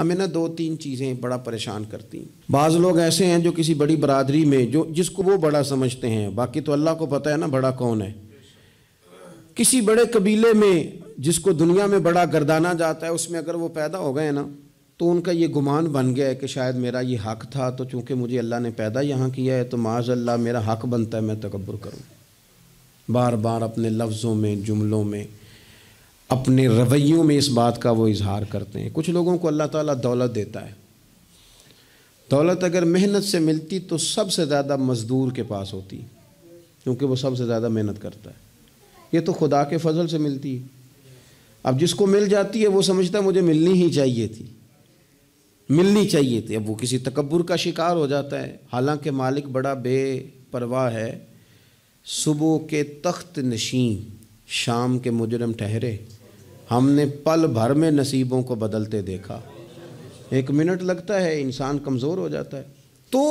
हमें ना दो तीन चीज़ें बड़ा परेशान करती हैं बाज़ लोग ऐसे हैं जो किसी बड़ी बरदरी में जो जिसको वो बड़ा समझते हैं बाकी तो अल्लाह को पता है ना बड़ा कौन है किसी बड़े कबीले में जिसको दुनिया में बड़ा गर्दाना जाता है उसमें अगर वो पैदा हो गए ना तो उनका ये गुमान बन गया है कि शायद मेरा ये हक था तो चूँकि मुझे अल्लाह ने पैदा यहाँ किया है तो माज अल्लाह मेरा हक बनता है मैं तकबर करूँ बार बार अपने लफ्ज़ों में जुमलों में अपने रवैयों में इस बात का वो इजहार करते हैं कुछ लोगों को अल्लाह ताला दौलत देता है दौलत अगर मेहनत से मिलती तो सबसे ज़्यादा मज़दूर के पास होती क्योंकि वो सबसे ज़्यादा मेहनत करता है ये तो खुदा के फजल से मिलती है अब जिसको मिल जाती है वो समझता मुझे मिलनी ही चाहिए थी मिलनी चाहिए थी अब वो किसी तकबर का शिकार हो जाता है हालांकि मालिक बड़ा बेपरवाह है सुबह के तख्त नशीं शाम के मुजरम ठहरे हमने पल भर में नसीबों को बदलते देखा एक मिनट लगता है इंसान कमज़ोर हो जाता है तो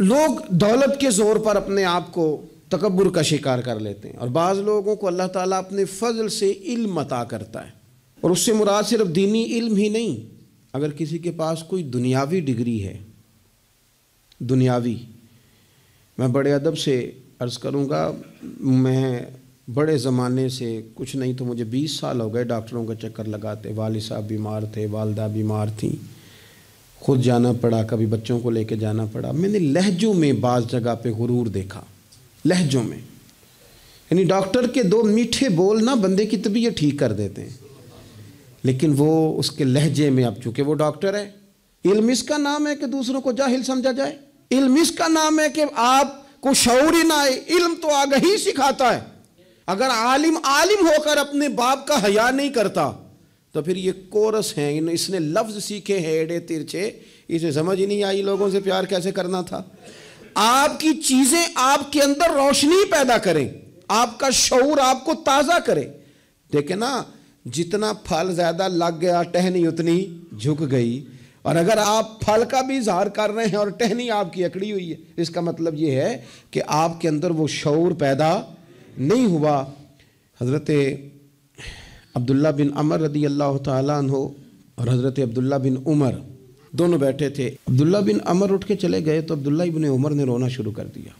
लोग दौलत के ज़ोर पर अपने आप को तकबर का शिकार कर लेते हैं और बाज़ लोगों को अल्लाह ताला अपने फजल से इल्म अता करता है और उससे मुराद सिर्फ दीनी इल्म ही नहीं अगर किसी के पास कोई दुनियावी डिग्री है दुनियावी मैं बड़े अदब से अर्ज़ करूँगा मैं बड़े ज़माने से कुछ नहीं तो मुझे 20 साल हो गए डॉक्टरों का चक्कर लगाते वाल साहब बीमार थे वालदा बीमार थी खुद जाना पड़ा कभी बच्चों को लेके जाना पड़ा मैंने लहजों में बाज़ जगह पे गुरूर देखा लहजों में यानी डॉक्टर के दो मीठे बोल ना बंदे की तबीयत ठीक कर देते हैं लेकिन वो उसके लहजे में अब चूँकि वो डॉक्टर है इल्म इसका नाम है कि दूसरों को जाहिल समझा जाए इल्म इसका नाम है कि आप को शौर ही ना आए इल्म तो आगे ही सिखाता है अगर आलिम आलिम होकर अपने बाप का हया नहीं करता तो फिर ये कोरस हैं इन इसने लफ्ज़ सीखे हैं एड़े तिरछे इसे समझ ही नहीं आई लोगों से प्यार कैसे करना था आपकी चीज़ें आपके अंदर रोशनी पैदा करें आपका शौर आपको ताज़ा करें देखे ना जितना फल ज़्यादा लग गया टहनी उतनी झुक गई और अगर आप फल का भी इजहार कर रहे हैं और टहनी आपकी अकड़ी हुई है इसका मतलब यह है कि आपके अंदर वो शौर पैदा नहीं हुआ हज़रत अब्दुल्ला बिन अमर रदी अल्लाह तहो और हज़रत अब्दुल्ला बिन उमर दोनों बैठे थे अब्दुल्ला बिन अमर उठ के चले गए तो अब्दुल्ला बिन उमर ने रोना शुरू कर दिया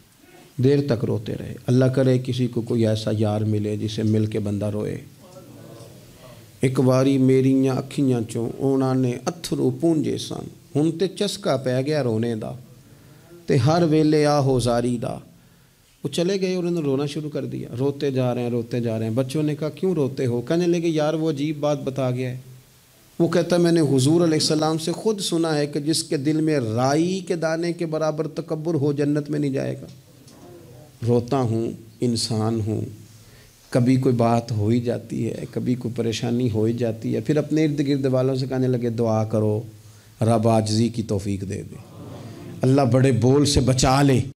देर तक रोते रहे अल्लाह करे किसी को कोई ऐसा यार मिले जिसे मिल के बंदा रोए एक बारी ਮੇਰੀਆਂ अखियाँ चो ਉਹਨਾਂ ने ਅਥਰੂ ਪੂੰਝੇ ਸਨ ਹੁਣ ਤੇ ਚਸਕਾ ਪੈ ਗਿਆ ਰੋਣੇ ਦਾ ਤੇ हर वेले ਆ ਹੋਜ਼ਾਰੀ ਦਾ वो चले गए और उन्होंने रोना शुरू कर दिया रोते जा रहे हैं रोते जा रहे हैं बच्चों ने कहा क्यों रोते हो कहने लगे यार वो अजीब बात बता गया है वो कहता मैंने हुजूर अलैहिस्सलाम से ख़ुद सुना है कि जिसके दिल में राई के दाने के बराबर तकबर हो जन्नत में नहीं जाएगा रोता हूँ इंसान हूँ कभी कोई बात हो ही जाती है कभी कोई परेशानी हो ही जाती है फिर अपने इर्द गिर्द वालों से कहने लगे दुआ करो रब आजी की तोफ़ी दे दे अल्लाह बड़े बोल से बचा ले